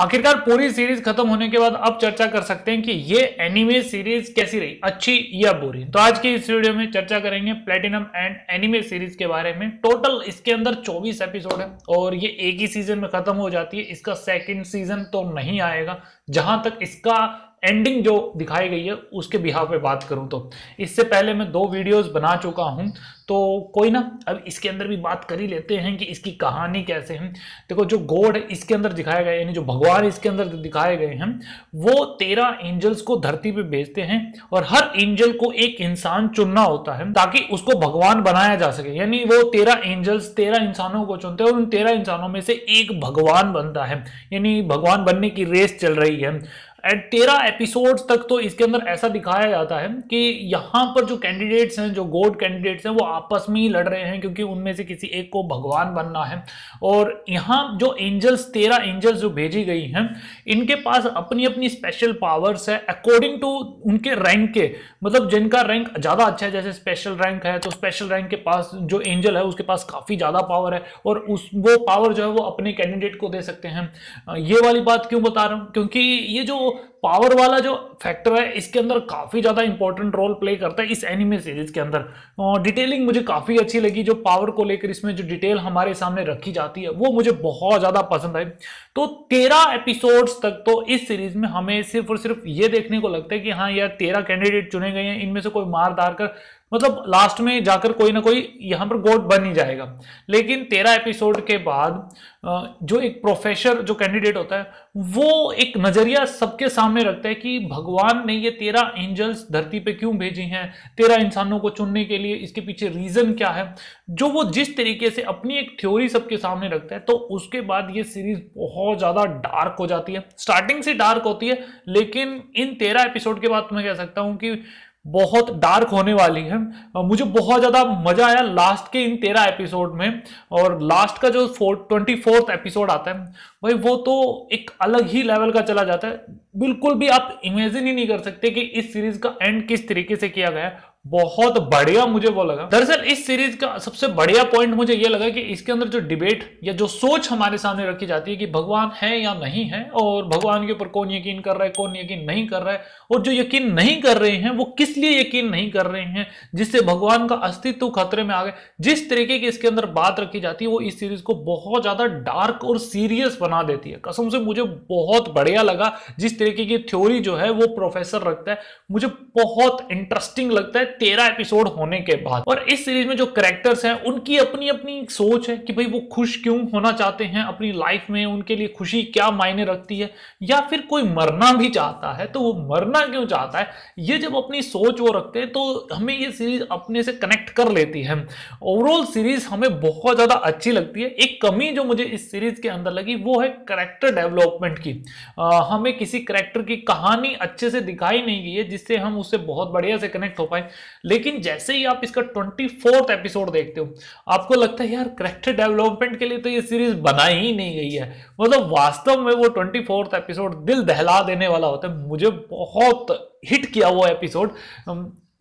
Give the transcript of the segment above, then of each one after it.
आखिरकार पूरी सीरीज खत्म होने के बाद अब चर्चा कर सकते हैं कि ये एनिमे सीरीज कैसी रही अच्छी या बुरी तो आज की इस वीडियो में चर्चा करेंगे प्लेटिनम एंड एनिमे सीरीज के बारे में टोटल इसके अंदर 24 एपिसोड है और ये एक ही सीजन में खत्म हो जाती है इसका सेकंड सीजन तो नहीं आएगा जहां तक इसका एंडिंग जो दिखाई गई है उसके बिहाव पे बात करूं तो इससे पहले मैं दो वीडियोस बना चुका हूं तो कोई ना अब इसके अंदर भी बात कर ही लेते हैं कि इसकी कहानी कैसे है देखो जो गॉड इसके अंदर दिखाए गए यानी जो भगवान इसके अंदर दिखाए गए हैं वो तेरह एंजल्स को धरती पे भेजते हैं और हर एंजल को एक इंसान चुनना होता है ताकि उसको भगवान बनाया जा सके यानी वो तेरह एंजल्स तेरह इंसानों को चुनते हैं और उन तेरह इंसानों में से एक भगवान बनता है यानी भगवान बनने की रेस चल रही है एंड तेरह एपिसोड्स तक तो इसके अंदर ऐसा दिखाया जाता है कि यहाँ पर जो कैंडिडेट्स हैं जो गोड कैंडिडेट्स हैं वो आप आपस में ही लड़ रहे हैं क्योंकि उनमें से किसी एक को भगवान बनना है और यहाँ जो एंजल्स तेरह एंजल्स जो भेजी गई हैं इनके पास अपनी अपनी स्पेशल पावर्स है अकॉर्डिंग टू उनके रैंक के मतलब जिनका रैंक ज़्यादा अच्छा है जैसे स्पेशल रैंक है तो स्पेशल रैंक के पास जो एंजल है उसके पास काफ़ी ज़्यादा पावर है और उस वो पावर जो है वो अपने कैंडिडेट को दे सकते हैं ये वाली बात क्यों बता रहा हूँ क्योंकि ये जो पावर वाला जो फैक्टर है इसके अंदर काफ़ी ज़्यादा इंपॉर्टेंट रोल प्ले करता है इस एनिमे सीरीज के अंदर डिटेलिंग मुझे काफ़ी अच्छी लगी जो पावर को लेकर इसमें जो डिटेल हमारे सामने रखी जाती है वो मुझे बहुत ज़्यादा पसंद आई तो तेरह एपिसोड्स तक तो इस सीरीज में हमें सिर्फ और सिर्फ ये देखने को लगता है कि हाँ यार तेरह कैंडिडेट चुने गए हैं इनमें से कोई मार दार कर मतलब लास्ट में जाकर कोई ना कोई यहाँ पर गोट बन ही जाएगा लेकिन तेरह एपिसोड के बाद जो एक प्रोफेसर जो कैंडिडेट होता है वो एक नज़रिया सबके सामने रखता है कि भगवान ने ये तेरह एंजल्स धरती पे क्यों भेजी हैं तेरह इंसानों को चुनने के लिए इसके पीछे रीज़न क्या है जो वो जिस तरीके से अपनी एक थ्योरी सबके सामने रखता है तो उसके बाद ये सीरीज़ बहुत ज़्यादा डार्क हो जाती है स्टार्टिंग से डार्क होती है लेकिन इन तेरह एपिसोड के बाद मैं कह सकता हूँ कि बहुत डार्क होने वाली है मुझे बहुत ज़्यादा मज़ा आया लास्ट के इन तेरह एपिसोड में और लास्ट का जो फोर ट्वेंटी फोर्थ एपिसोड आता है भाई वो तो एक अलग ही लेवल का चला जाता है बिल्कुल भी आप इमेजिन ही नहीं कर सकते कि इस सीरीज़ का एंड किस तरीके से किया गया है बहुत बढ़िया मुझे वो लगा दरअसल इस सीरीज का सबसे बढ़िया पॉइंट मुझे ये लगा कि इसके अंदर जो डिबेट या जो सोच हमारे सामने रखी जाती है कि भगवान है या नहीं है और भगवान के ऊपर कौन यकीन कर रहा है कौन यकीन नहीं कर रहा है और जो यकीन नहीं कर रहे हैं वो किस लिए यकीन नहीं कर रहे हैं जिससे भगवान का अस्तित्व खतरे में आ गए जिस तरीके की इसके अंदर बात रखी जाती है वो इस सीरीज को बहुत ज्यादा डार्क और सीरियस बना देती है कसम से मुझे बहुत बढ़िया लगा जिस तरीके की थ्योरी जो है वो प्रोफेसर रखता है मुझे बहुत इंटरेस्टिंग लगता है तेरह एपिसोड होने के बाद और इस सीरीज में जो करेक्टर्स हैं उनकी अपनी अपनी सोच है कि भाई वो खुश क्यों होना चाहते हैं अपनी लाइफ में उनके लिए खुशी क्या मायने रखती है या फिर कोई मरना भी चाहता है तो वो मरना क्यों चाहता है ये जब अपनी सोच वो रखते हैं तो हमें ये सीरीज अपने से कनेक्ट कर लेती है ओवरऑल सीरीज हमें बहुत ज़्यादा अच्छी लगती है एक कमी जो मुझे इस सीरीज के अंदर लगी वो है करेक्टर डेवलपमेंट की आ, हमें किसी करेक्टर की कहानी अच्छे से दिखाई नहीं गई है जिससे हम उससे बहुत बढ़िया से कनेक्ट हो पाए लेकिन जैसे ही आप इसका ट्वेंटी फोर्थ एपिसोड देखते हो आपको लगता है यार करेक्टर डेवलपमेंट के लिए तो ये सीरीज बनाई ही नहीं गई है मतलब वास्तव में वो ट्वेंटी फोर्थ एपिसोड दिल दहला देने वाला होता है मुझे बहुत हिट किया वो एपिसोड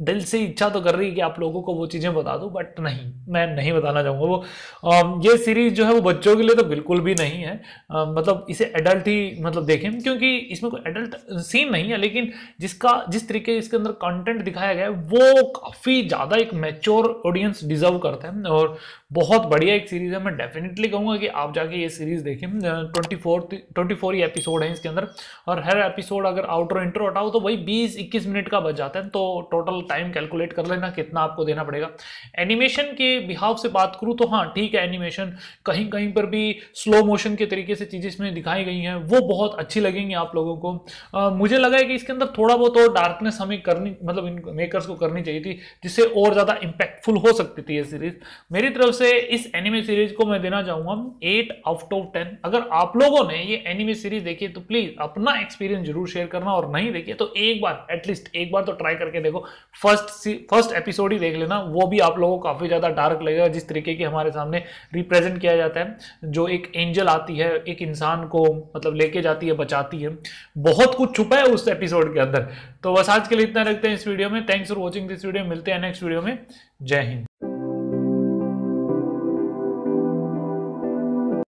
दिल से इच्छा तो कर रही है कि आप लोगों को वो चीज़ें बता दूं बट नहीं मैं नहीं बताना चाहूँगा वो ये सीरीज जो है वो बच्चों के लिए तो बिल्कुल भी नहीं है मतलब इसे एडल्ट ही मतलब देखें क्योंकि इसमें कोई एडल्ट सीन नहीं है लेकिन जिसका जिस तरीके इसके अंदर कंटेंट दिखाया गया है वो काफ़ी ज़्यादा एक मैच्योर ऑडियंस डिजर्व करते हैं और बहुत बढ़िया एक सीरीज़ है मैं डेफिनेटली कहूँगा कि आप जाके ये सीरीज़ देखें ट्वेंटी फोर्थ ट्वेंटी फोर ही एपिसोड है इसके अंदर और हर एपिसोड अगर आउटर इंटर हटाओ तो वही बीस इक्कीस मिनट का बच जाता है तो टोटल टाइम कैलकुलेट कर लेना कितना आपको देना पड़ेगा एनिमेशन के बिहाव से बात करूँ तो हाँ ठीक है एनिमेशन कहीं कहीं पर भी स्लो मोशन के तरीके से चीज़ें इसमें दिखाई गई हैं वो बहुत अच्छी लगेंगी आप लोगों को आ, मुझे लगा है कि इसके अंदर थोड़ा बहुत और डार्कनेस हमें करनी मतलब इन मेकर्स को करनी चाहिए थी जिससे और ज़्यादा इम्पैक्टफुल हो सकती थी ये सीरीज मेरी तरफ से इस एनिमे सीरीज को मैं देना चाहूँगा एट आउट ऑफ टेन अगर आप लोगों ने ये एनिमे सीरीज देखी तो प्लीज़ अपना एक्सपीरियंस जरूर शेयर करना और नहीं देखिए तो एक बार एटलीस्ट एक बार तो ट्राई करके देखो फर्स्ट फर्स्ट एपिसोड ही देख लेना वो भी आप लोगों को काफ़ी ज़्यादा डार्क लगेगा जिस तरीके की हमारे सामने रिप्रेजेंट किया जाता है जो एक एंजल आती है एक इंसान को मतलब लेके जाती है बचाती है बहुत कुछ छुपा है उस एपिसोड के अंदर तो बस आज के लिए इतना रखते हैं इस वीडियो में thanks for watching this video मिलते हैं नेक्स्ट वीडियो में जय हिंद